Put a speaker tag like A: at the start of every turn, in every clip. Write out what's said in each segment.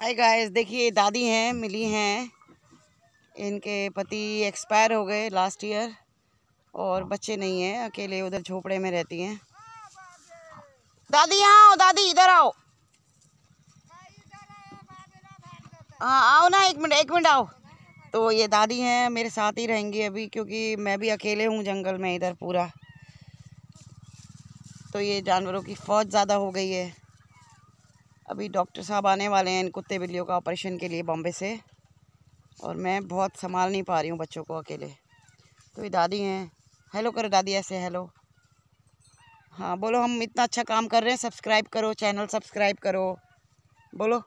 A: hi guys देखिए दादी हैं मिली हैं इनके पति एक्सपायर हो गए लास्ट ईयर और बच्चे नहीं हैं अकेले उधर झोपड़े में रहती हैं दादी यहाँ आओ दादी इधर आओ हाँ आओ ना एक मिनट एक मिनट आओ तो ये दादी हैं मेरे साथ ही रहेंगी अभी क्योंकि मैं भी अकेले हूँ जंगल में इधर पूरा तो ये जानवरों की फौज ज़्यादा हो गई है अभी डॉक्टर साहब आने वाले हैं इन कुत्ते बिल्लियों का ऑपरेशन के लिए बॉम्बे से और मैं बहुत संभाल नहीं पा रही हूँ बच्चों को अकेले तो ये दादी हैं हेलो करो दादी ऐसे हेलो हाँ बोलो हम इतना अच्छा काम कर रहे हैं सब्सक्राइब करो चैनल सब्सक्राइब करो बोलो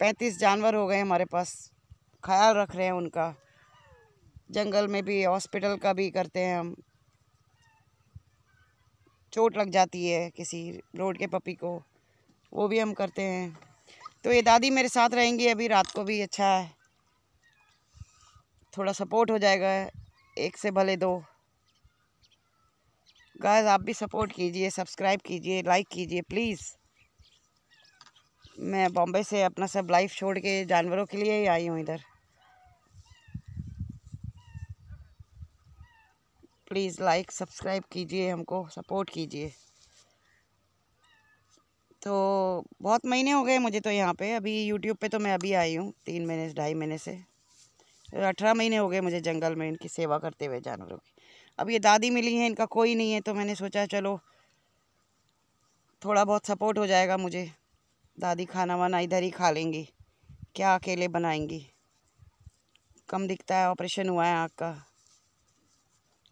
A: पैंतीस जानवर हो गए हमारे पास ख्याल रख रहे हैं उनका जंगल में भी हॉस्पिटल का भी करते हैं हम चोट लग जाती है किसी रोड के पपी को वो भी हम करते हैं तो ये दादी मेरे साथ रहेंगी अभी रात को भी अच्छा है थोड़ा सपोर्ट हो जाएगा एक से भले दो गाइस आप भी सपोर्ट कीजिए सब्सक्राइब कीजिए लाइक कीजिए प्लीज़ मैं बॉम्बे से अपना सब लाइफ छोड़ के जानवरों के लिए ही आई हूँ इधर प्लीज़ लाइक सब्सक्राइब कीजिए हमको सपोर्ट कीजिए तो बहुत महीने हो गए मुझे तो यहाँ पे अभी यूट्यूब पे तो मैं अभी आई हूँ तीन महीने से ढाई महीने से अठारह महीने हो गए मुझे जंगल में इनकी सेवा करते हुए जानवरों की अब ये दादी मिली हैं इनका कोई नहीं है तो मैंने सोचा चलो थोड़ा बहुत सपोर्ट हो जाएगा मुझे दादी खाना वाना इधर ही खा लेंगी क्या अकेले बनाएंगी कम दिखता है ऑपरेशन हुआ है आँख का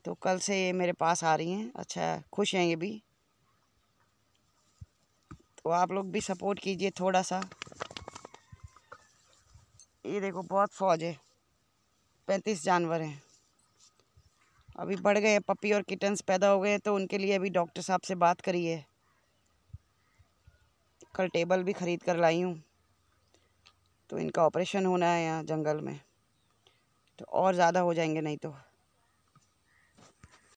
A: तो कल से ये मेरे पास आ रही हैं अच्छा खुश हैं ये भी तो आप लोग भी सपोर्ट कीजिए थोड़ा सा ये देखो बहुत फौज है पैंतीस जानवर हैं अभी बढ़ गए पपी और किटन्स पैदा हो गए तो उनके लिए अभी डॉक्टर साहब से बात करी है कल टेबल भी ख़रीद कर लाई हूँ तो इनका ऑपरेशन होना है यहाँ जंगल में तो और ज़्यादा हो जाएंगे नहीं तो